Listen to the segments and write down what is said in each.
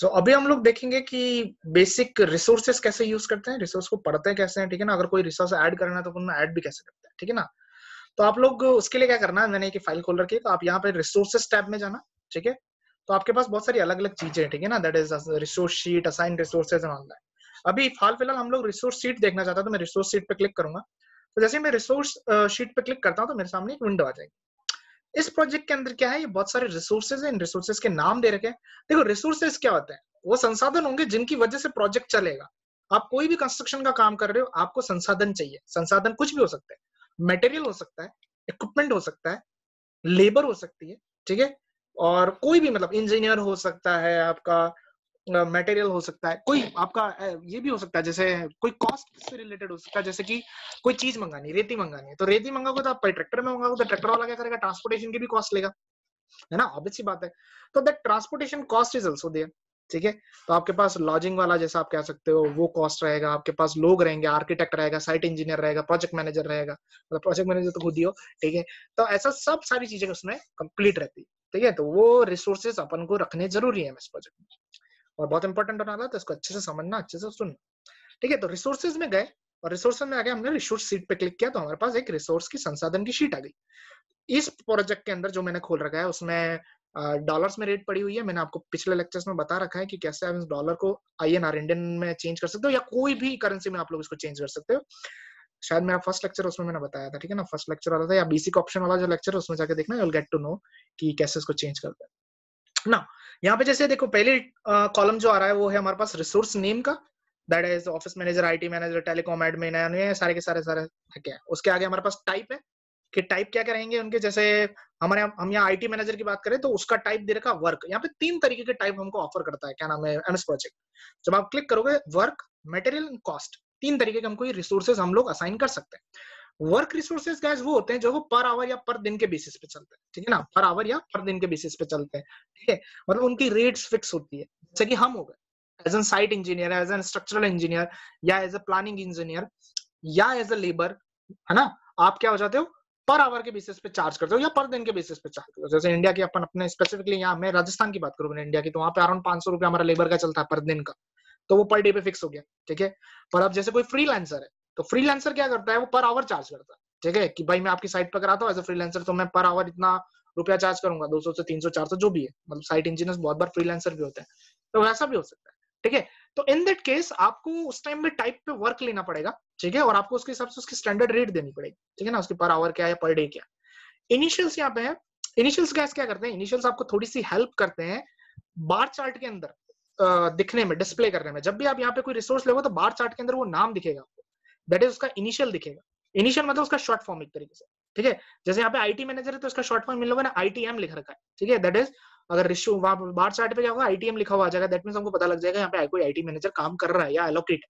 सो so, अभी हम लोग देखेंगे कि बेसिक रिसोर्सेस कैसे यूज करते हैं रिसोर्स को पढ़ते कैसे हैं ठीक है ना अगर कोई रिसोर्स ऐड करना है तो उनमें ऐड भी कैसे करते हैं ठीक है ना तो आप लोग उसके लिए क्या करना है मैंने एक फाइल खोल रखी है तो आप यहाँ पे रिसोर्सेस टैब में जाना ठीक है तो आपके पास बहुत सारी अलग अलग चीजें ठीक है ना that is resource sheet assign resources and अभी हाल फिलहाल हम लोग रिसोर्स शीट देखना चाहता तो मैं रिसोर्स शीट पे क्लिक करूंगा तो जैसे मैं रिसोर्स शीट पे क्लिक करता हूँ तो मेरे सामने एक विंडो आ जाएगी इस प्रोजेक्ट के अंदर क्या है ये बहुत सारे रिसोर्सेज है इन रिसोर्सेज के नाम दे रखे हैं देखो रिसोर्सेज क्या होते हैं वो संसाधन होंगे जिनकी वजह से प्रोजेक्ट चलेगा आप कोई भी कंस्ट्रक्शन का काम कर रहे हो आपको संसाधन चाहिए संसाधन कुछ भी हो सकता है मटेरियल हो सकता है इक्विपमेंट हो सकता है लेबर हो सकती है ठीक है और कोई भी मतलब इंजीनियर हो सकता है आपका मटेरियल हो सकता है कोई आपका ये भी हो सकता है जैसे कोई कॉस्ट से रिलेटेड हो सकता है जैसे कि कोई चीज मंगानी रेती मंगानी है तो रेती मंगाओगे तो आप ट्रैक्टर में मंगाओगे तो ट्रैक्टर वाला क्या करेगा ट्रांसपोर्टेशन की भी कॉस्ट लेगा है ना ऑब्वियस सी बात है तो that transportation cost is also there ठीक है तो आपके पास लॉजिंग वाला जैसा आप कह सकते हो वो कॉस्ट रहेगा आपके पास लोग रहेंगे आर्किटेक्ट रहेगा साइट इंजीनियर रहेगा प्रोजेक्ट मैनेजर रहेगा मतलब प्रोजेक्ट मैनेजर तो खुद ही हो ठीक है तो ऐसा सब सारी चीजें उसमें कंप्लीट रहती है ठीक है तो वो रिसोर्सेज अपन को रखने जरूरी है इस प्रोजेक्ट में और बहुत इंपॉर्टेंट होने वाला तो इसको अच्छे से समझना अच्छे से सुनना ठीक है तो रिसोर्सेज में गए और रिसोर्स में आगे हमने रिसोर्स सीट पे क्लिक किया तो हमारे पास एक रिसोर्स की संसाधन की शीट आ गई इस प्रोजेक्ट के अंदर जो मैंने खोल रखा है उसमें डॉलर्स में रेट पड़ी हुई है मैंने आपको पिछले लेक्चर्स में बता रखा है कि कैसे आप इस डॉलर को आर इंडियन में चेंज कर सकते हो या कोई भी करेंसी में आप लोग इसको चेंज कर सकते हो शायद मेरा फर्स्ट लेक्चर उसमें मैंने बताया था ठीक है ना फर्स्ट लेक्चर वाला था या बेसिक ऑप्शन वाला जो लेक्चर है उसमें जाके देखना you will get to know कि कैसे इसको चेंज करते हैं ना यहाँ पे जैसे देखो पहले कॉलम जो आ रहा है वो है हमारे पास रिसोर्स नेम का that is office manager I T manager telecom admin सारे के सारे सारे क्या है उसके आगे हमारे पास टाइप है कि टाइप क्या करेंगे उनके जैसे हमारे हम यहाँ आई मैनेजर की बात करें तो उसका टाइप दे रखा वर्क यहाँ पे तीन तरीके के टाइप हमको ऑफर करता है क्या नाम है एमएस प्रोजेक्ट जब आप क्लिक करोगे वर्क मटेरियल कॉस्ट तीन तरीके के हमको ये रिसोर्सेज हम लोग असाइन कर सकते हैं वर्क रिसोर्सेज गैस वो होते हैं जो वो पर आवर या पर दिन के बेसिस पे चलते हैं ठीक है ना पर आवर या पर दिन के बेसिस पे चलते हैं ठीक है मतलब उनकी रेट्स फिक्स होती है जैसे कि हम हो गए as an site engineer as an structural engineer या एज ए प्लानिंग इंजीनियर या एज ए लेबर है ना आप क्या हो जाते हो पर आवर के बेसिस पे चार्ज करते हो या पर दिन के बेसिस पे चार्ज करते हो जैसे इंडिया की अपन अपने स्पेसिफिकली यहाँ मैं राजस्थान की बात करूँ मैंने इंडिया की तो वहाँ पे अराउंड पांच सौ रुपया हमारा लेबर का चलता है पर दिन का तो वो पर डे पे फिक्स हो गया ठीक है पर अब जैसे कोई फ्रीलांसर है तो फ्रीलांसर क्या करता है वो पर आवर चार्ज करता है ठीक है कि भाई मैं आपकी साइट पर कराता हूँ एज ए फ्रीलांसर तो मैं पर आवर इतना रुपया चार्ज करूंगा सौ से चार सौ जो भी है मतलब साइट इंजीनियर बहुत बार फ्रीलांसर भी होते हैं तो वैसा भी हो सकता है ठीक है तो इन दैट केस आपको उस टाइम में टाइप पे वर्क लेना पड़ेगा ठीक है और आपको उसके हिसाब से उसकी स्टैंडर्ड रेट देनी पड़ेगी ठीक है ना उसके पर आवर क्या है पर डे क्या इनिशियल्स यहाँ पे है इनिशियल्स गैस क्या करते हैं इनिशियल्स आपको थोड़ी सी हेल्प करते हैं बार चार्ट के अंदर दिखने में डिस्प्ले करने में जब भी आप यहाँ पे कोई रिसोर्स ले तो बार चार्ट के अंदर वो नाम दिखेगा आपको दैट इज उसका इनिशियल दिखेगा इनिशियल मतलब उसका शॉर्ट फॉर्म एक तरीके से ठीक है जैसे यहाँ पे आईटी मैनेजर है तो उसका शॉर्ट फॉर्म मिल लोगों ने एम लिख रखा है ठीक है दैट इज अगर रिश्यू वहां बार चार्ट पे क्या होगा आईटीएम लिखा हुआ आ जाएगा दैट मीन हमको पता लग जाएगा यहाँ पे कोई आईटी मैनेजर काम कर रहा है या एलोकेट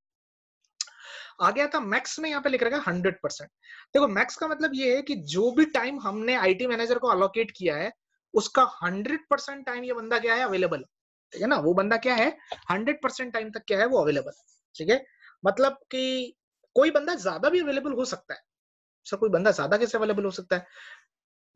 आ गया था मैक्स में यहाँ पे लिख रखा है हंड्रेड परसेंट देखो मैक्स का मतलब ये है कि जो भी टाइम हमने आईटी मैनेजर को अलोकेट किया है उसका हंड्रेड परसेंट टाइम ये बंदा क्या है अवेलेबल ठीक है ना वो बंदा क्या है हंड्रेड परसेंट टाइम तक क्या है वो अवेलेबल ठीक है मतलब कि कोई बंदा ज्यादा भी अवेलेबल हो सकता है सर कोई बंदा ज्यादा कैसे अवेलेबल हो सकता है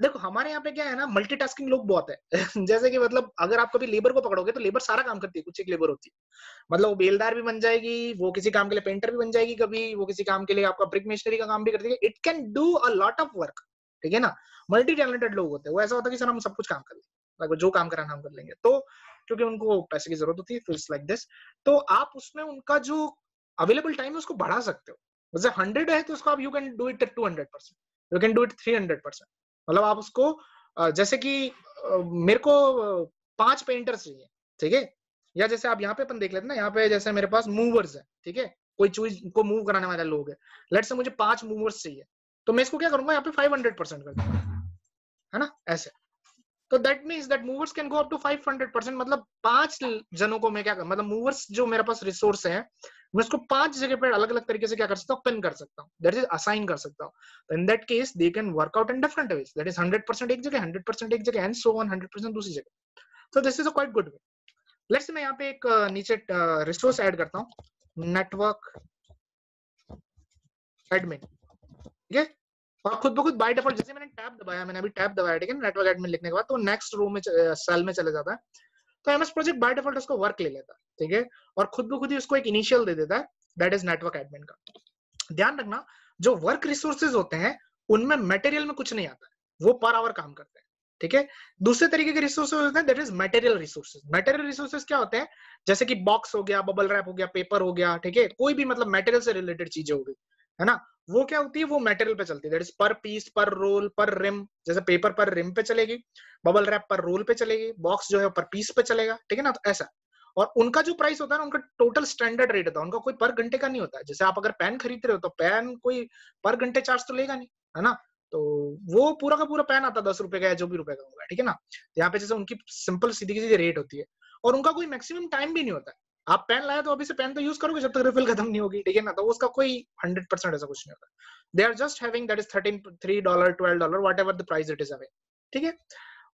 देखो हमारे यहाँ पे क्या है ना मल्टीटास्किंग लोग बहुत है जैसे कि मतलब अगर आप कभी लेबर को पकड़ोगे तो लेबर सारा काम करती है कुछ एक लेबर होती है मतलब वो बेलदार भी बन जाएगी वो किसी काम के लिए पेंटर भी बन जाएगी कभी वो किसी काम के लिए आपका ब्रिक मिशनरी का काम भी करती है it can do a lot of work ठीक है ना मल्टी टैलेंटेड लोग होते हैं वो ऐसा होता है कि सर हम सब कुछ काम कर लेंगे मतलब जो काम कराना हम कर लेंगे तो क्योंकि उनको पैसे की जरूरत होती है तो इट्स लाइक दिस तो आप उसमें उनका जो अवेलेबल टाइम है उसको बढ़ा सकते हो मतलब हंड्रेड है तो उसको आप you can do it two hundred percent you can do it three hundred percent मतलब आप उसको जैसे कि मेरे को पांच पेंटर्स चाहिए ठीक है या जैसे आप यहाँ पे अपन देख लेते ना यहाँ पे जैसे मेरे पास मूवर्स है ठीक है कोई चीज को मूव कराने वाले लोग है लेट से मुझे पांच मूवर्स चाहिए तो मैं इसको क्या करूंगा यहाँ पे फाइव हंड्रेड परसेंट कर दूंगा है ना ऐसे तो that means that movers can go up to hundred percent मतलब पांच जनों को मैं क्या कर मतलब मूवर्स जो मेरे पास रिसोर्स है मैं इसको पांच जगह पर अलग अलग तरीके से क्या कर सकता हूँ पिन कर सकता हूँ दैट इज असाइन कर सकता हूँ in that case they can work out in different ways that is hundred percent एक जगह हंड्रेड परसेंट एक जगह and so one hundred percent दूसरी जगह so this is a quite good way let's मैं यहाँ पे एक uh, नीचे रिसोर्स uh, एड करता हूँ नेटवर्क एडमिन ठीक है और खुद ब खुद बाई डिफॉल्ट जैसे मैंने टैप दबाया मैंने अभी टैप दबाया ठीक है नेटवर्क एडमिन लिखने के बाद तो नेक्स्ट रो में सेल uh, में चले जाता है तो एमएस प्रोजेक्ट बाय डिफॉल्ट उसको वर्क ले लेता है ठीक है और खुद ब खुद ही उसको एक इनिशियल दे देता है दैट इज नेटवर्क एडमिन का ध्यान रखना जो वर्क रिसोर्सेज होते हैं उनमें मटेरियल में कुछ नहीं आता वो पर आवर काम करते हैं ठीक है दूसरे तरीके के रिसोर्सेज होते हैं that is material resources material resources क्या होते हैं जैसे कि बॉक्स हो गया बबल रैप हो गया पेपर हो गया ठीक है कोई भी मतलब मटेरियल से रिलेटेड चीजें हो गई है ना वो क्या होती है वो मटेरियल पे चलती है पर पीस पर रोल पर रिम जैसे पेपर पर रिम पे चलेगी बबल रैप पर रोल पे चलेगी बॉक्स जो है पर पीस पे चलेगा ठीक है ना तो ऐसा और उनका जो प्राइस होता है ना उनका टोटल स्टैंडर्ड रेट होता है उनका कोई पर घंटे का नहीं होता है जैसे आप अगर पैन खरीद रहे हो तो पैन कोई पर घंटे चार्ज तो लेगा नहीं है ना तो वो पूरा का पूरा पैन आता है दस रुपए का या जो भी रुपए का होगा ठीक है ना तो यहाँ पे जैसे उनकी सिंपल सीधी सीधी रेट होती है और उनका कोई मैक्सिमम टाइम भी नहीं होता है आप पेन लाए तो अभी से पेन तो यूज करोगे जब तक रिफिल खत्म नहीं होगी ठीक है ना तो उसका कोई हंड्रेड परसेंट ऐसा कुछ नहीं होता they are just having that is thirteen three dollar twelve dollar whatever the price it is away ठीक है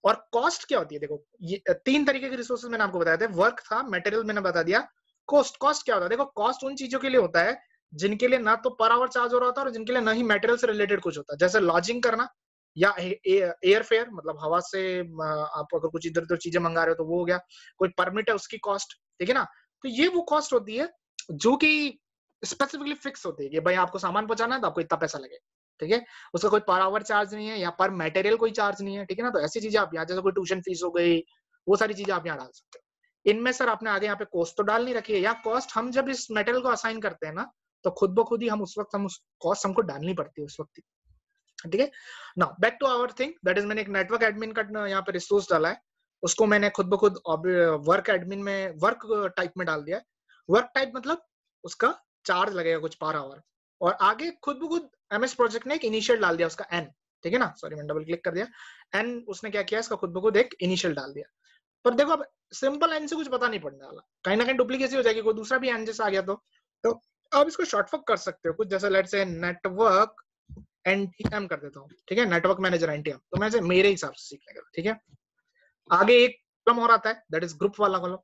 और कॉस्ट क्या होती है देखो ये तीन तरीके के रिसोर्सेज मैंने आपको बताया था वर्क था मटेरियल मैंने बता दिया कॉस्ट कॉस्ट क्या होता है देखो कॉस्ट उन चीजों के लिए होता है जिनके लिए ना तो पर आवर चार्ज हो रहा होता है और जिनके लिए ना ही मेटेरियल से रिलेटेड कुछ होता है जैसे लॉजिंग करना या एयरफेयर मतलब हवा से आप अगर कुछ इधर उधर चीजें मंगा रहे हो तो वो हो गया कोई परमिट है उसकी कॉस्ट ठीक है ना तो ये वो कॉस्ट होती है जो कि स्पेसिफिकली फिक्स होती है कि भाई आपको सामान पहुंचाना है तो आपको इतना पैसा लगेगा ठीक है उसका कोई पर आवर चार्ज नहीं है या पर मटेरियल कोई चार्ज नहीं है ठीक है ना तो ऐसी चीजें आप यहाँ जैसे कोई ट्यूशन फीस हो गई वो सारी चीजें आप यहाँ डाल सकते हो इनमें सर आपने आगे यहाँ पे कॉस्ट तो डाल नहीं रखी है या कॉस्ट हम जब इस मेटेरियल को असाइन करते हैं ना तो खुद ब खुद ही हम उस वक्त हम उस कॉस्ट हमको डालनी पड़ती है उस वक्त ठीक है ना back to our thing that is मैंने एक नेटवर्क एडमिन का यहाँ पे रिसोर्स डाला है उसको मैंने खुद ब खुद वर्क एडमिन में वर्क टाइप में डाल दिया है वर्क टाइप मतलब उसका चार्ज लगेगा कुछ पर आवर और आगे खुद ब खुद एमएस प्रोजेक्ट ने एक इनिशियल डाल दिया उसका एन ठीक है ना सॉरी मैंने डबल क्लिक कर दिया एन उसने क्या किया इसका खुद ब खुद एक इनिशियल डाल दिया पर देखो अब सिंपल एन से कुछ पता नहीं पड़ने वाला कहीं ना कहीं डुप्लीकेसी हो जाएगी कोई दूसरा भी एन जैसा आ गया तो, तो अब इसको शॉर्टफक कर सकते हो कुछ जैसे लेट से नेटवर्क एनटीएम कर देता हूँ ठीक है नेटवर्क मैनेजर एनटीएम तो मैं मेरे हिसाब से सीखने का ठीक है आगे एक कॉलम और आता है दैट इज ग्रुप वाला कॉलम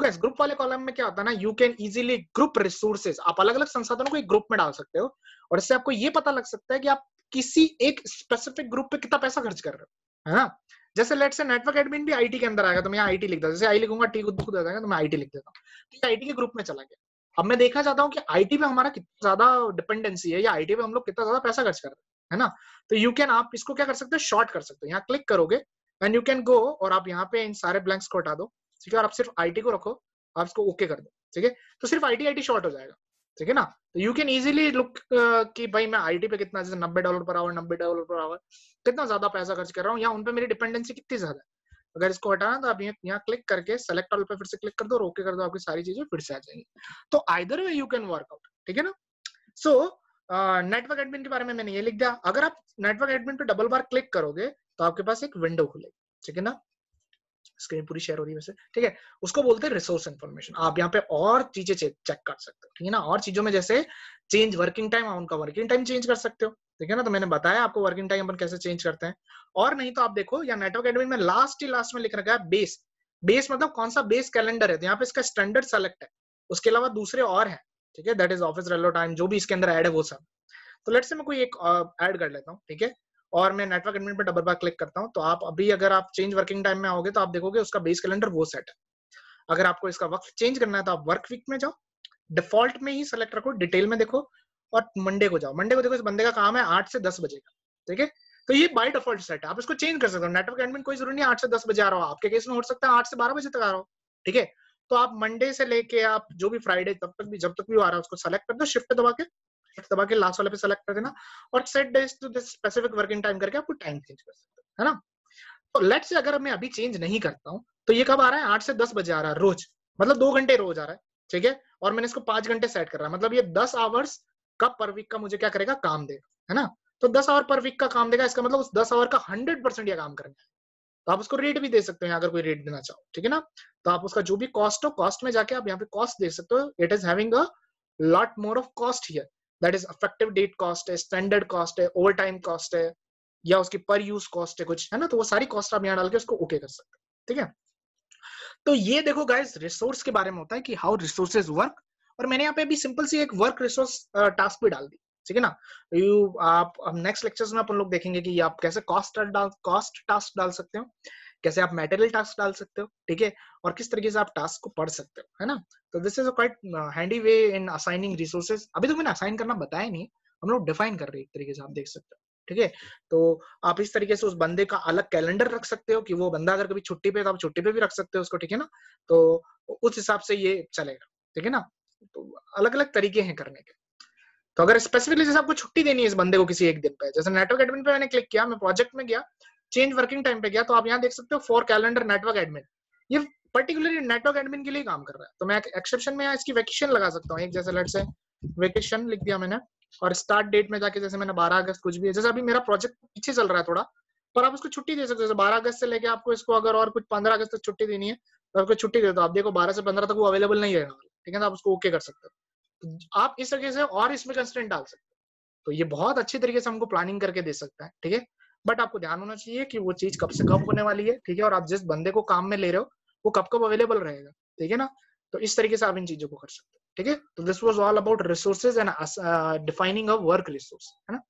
ग्रुप वाले कॉलम में क्या होता है ना you can easily group resources आप अलग अलग संसाधनों को एक ग्रुप में डाल सकते हो और इससे आपको ये पता लग सकता है कि आप किसी एक स्पेसिफिक ग्रुप पे कितना पैसा खर्च कर रहे हो है ना जैसे लेट से नेटवर्क एडमिन भी आईटी के अंदर आएगा तो मैं आई टी लिखता जैसे आई लिखूंगा टी खुद आएगा तो मैं टी लिख देता हूँ आई टी तो तो के ग्रुप में चला गया अब मैं देखा चाहता हूँ कि आई पे हमारा कितना ज्यादा डिपेंडेंसी है या आई पे हम लोग कितना ज्यादा पैसा खर्च कर रहे हैं है ना तो यू कैन आप इसको क्या कर सकते हो शॉर्ट कर सकते हो यहाँ क्लिक करोगे एंड यू कैन गो और आप यहाँ पे इन सारे ब्लैंक्स को हटा दो ठीक है और आप सिर्फ आईटी को रखो आप इसको ओके कर दो ठीक है तो सिर्फ आईटी आईटी शॉर्ट हो जाएगा ठीक है ना तो यू कैन इजीली लुक कि भाई मैं आईटी पे कितना जैसे नब्बे डॉलर पर आवर नब्बे डॉलर पर आवर कितना ज्यादा पैसा खर्च कर रहा हूँ या उनपे मेरी डिपेंडेंसी कितनी ज्यादा है अगर इसको हटाना तो आप यहाँ क्लिक करके सेलेक्ट ऑल पे फिर से क्लिक कर दो रोके कर दो आपकी सारी चीजें फिर से आ जाएंगी तो either way you can work out ठीक है ना सो नेटवर्क एडमिन के बारे में मैंने ये लिख दिया अगर आप नेटवर्क एडमिन पे डबल बार क्लिक करोगे तो आपके पास एक विंडो खुलेगी ठीक है ना स्क्रीन पूरी शेयर हो रही है वैसे ठीक है उसको बोलते हैं रिसोर्स इन्फॉर्मेशन आप यहाँ पे और चीजें चेक कर सकते हो ठीक है ना और चीजों में जैसे चेंज वर्किंग टाइम उनका वर्किंग टाइम चेंज कर सकते हो ठीक है ना तो मैंने बताया आपको वर्किंग टाइम अपन कैसे चेंज करते हैं और नहीं तो आप देखो या नेटवर्क एडमिन में लास्ट ही लास्ट में लिख रखा है बेस बेस मतलब कौन सा बेस कैलेंडर है तो यहाँ पे इसका स्टैंडर्ड सेलेक्ट है उसके अलावा दूसरे और है ठीक है दैट इज ऑफिस रेलो टाइम जो भी इसके अंदर एड है वो सब तो लेट से मैं कोई एक ऐड कर लेता हूँ ठीक है और मैं नेटवर्क एडमिन पर डबल बार क्लिक करता हूँ तो आप अभी अगर आप चेंज वर्किंग टाइम में आओगे तो आप देखोगे उसका बेस कैलेंडर वो सेट है अगर आपको इसका वक्त चेंज करना है तो आप वर्क वीक में जाओ डिफॉल्ट में ही सेलेक्ट रखो डिटेल में देखो और मंडे को जाओ मंडे को देखो इस बंदे का काम है आठ से दस बजे का ठीक है तो ये बाई डिफॉल्ट सेट है आप इसको चेंज कर सकते हो नेटवर्क एडमिन कोई जरूरी नहीं आठ से दस बजे आ रहा हो आपके केस में हो सकता है आठ से बारह बजे तक आ रहा हो ठीक है तो आप मंडे से लेके आप जो भी फ्राइडे तब तक भी जब तक भी आ रहा है उसको सेलेक्ट कर दो शिफ्ट दबा के शिफ्ट दबा के लास्ट वाले पे सेलेक्ट कर देना और set days to this specific working time करके आपको टाइम चेंज कर सकते हो है ना तो लेट से अगर मैं अभी चेंज नहीं करता हूँ तो ये कब आ रहा है आठ से दस बजे आ रहा है रोज मतलब दो घंटे रोज आ रहा है ठीक है और मैंने इसको पांच घंटे सेट कर रहा है मतलब ये दस आवर्स का पर वीक का मुझे क्या करेगा काम देगा है ना तो दस आवर पर वीक का काम देगा इसका मतलब उस दस आवर का हंड्रेड परसेंट यह काम करना है तो आप उसको रेट भी दे सकते हो अगर कोई रेट देना चाहो ठीक है ना तो आप उसका जो भी कॉस्ट हो कॉस्ट में जाके आप यहाँ पे कॉस्ट दे सकते हो it is having a lot more of cost here that is effective date cost है स्टैंडर्ड कॉस्ट है ओवर टाइम कॉस्ट है या उसकी पर यूज कॉस्ट है कुछ है ना तो वो सारी कॉस्ट आप यहाँ डाल के उसको ओके okay कर सकते हैं ठीक है तो ये देखो गाइज रिसोर्स के बारे में होता है कि हाउ रिसोर्सेज वर्क और मैंने यहाँ पे अभी सिंपल सी एक वर्क रिसोर्स टास्क भी डाल दी ठीक है ना यू आप नेक्स्ट लेक्चर्स में अपन लोग देखेंगे कि आप कैसे कॉस्ट कॉस्ट टास्क डाल सकते हो कैसे आप मेटेरियल टास्क डाल सकते हो ठीक है और किस तरीके से आप टास्क को पढ़ सकते हो है ना तो this is a quite handy way in assigning resources अभी तो मैंने असाइन करना बताया नहीं हम लोग डिफाइन कर रहे हैं एक तरीके से आप देख सकते हो ठीक है तो आप इस तरीके से उस बंदे का अलग कैलेंडर रख सकते हो कि वो बंदा अगर कभी छुट्टी पे तो आप छुट्टी पे भी रख सकते हो उसको ठीक है ना तो उस हिसाब से ये चलेगा ठीक है ना तो अलग अलग तरीके हैं करने के तो अगर स्पेसिफिकली जैसे आपको छुट्टी देनी है इस बंदे को किसी एक दिन पे जैसे नेटवर्क एडमिन पे मैंने क्लिक किया मैं प्रोजेक्ट में गया चेंज वर्किंग टाइम पे गया तो आप यहाँ देख सकते हो फॉर कैलेंडर नेटवर्क एडमिन ये पर्टिकुलरली नेटवर्क एडमिन के लिए काम कर रहा है तो मैं एक्सेप्शन में इसकी वेकेशन लगा सकता हूँ एक जैसे लट से वेकेशन लिख दिया मैंने और स्टार्ट डेट में जाके जैसे मैंने 12 अगस्त कुछ भी है जैसे अभी मेरा प्रोजेक्ट पीछे चल रहा है थोड़ा पर आप उसको छुट्टी दे सकते हो जैसे बारह अगस्त से लेके आपको इसको अगर और कुछ पंद्रह अगस्त तक छुट्टी देनी है तो आपको छुट्टी दे दो आप देखो बारह से पंद्रह तक वो अवेलेबल नहीं रहेगा ठीक है ना आप उसको ओके कर सकते हो तो आप इस तरीके से और इसमें कंस्टेंट डाल सकते हो तो ये बहुत अच्छे तरीके से हमको प्लानिंग करके दे सकता है ठीक है बट आपको ध्यान होना चाहिए कि वो चीज कब से कब होने वाली है ठीक है और आप जिस बंदे को काम में ले रहे हो वो कब कब अवेलेबल रहेगा ठीक है ना तो इस तरीके से आप इन चीजों को कर सकते हो ठीक है तो this was all about resources and defining a work resource है ना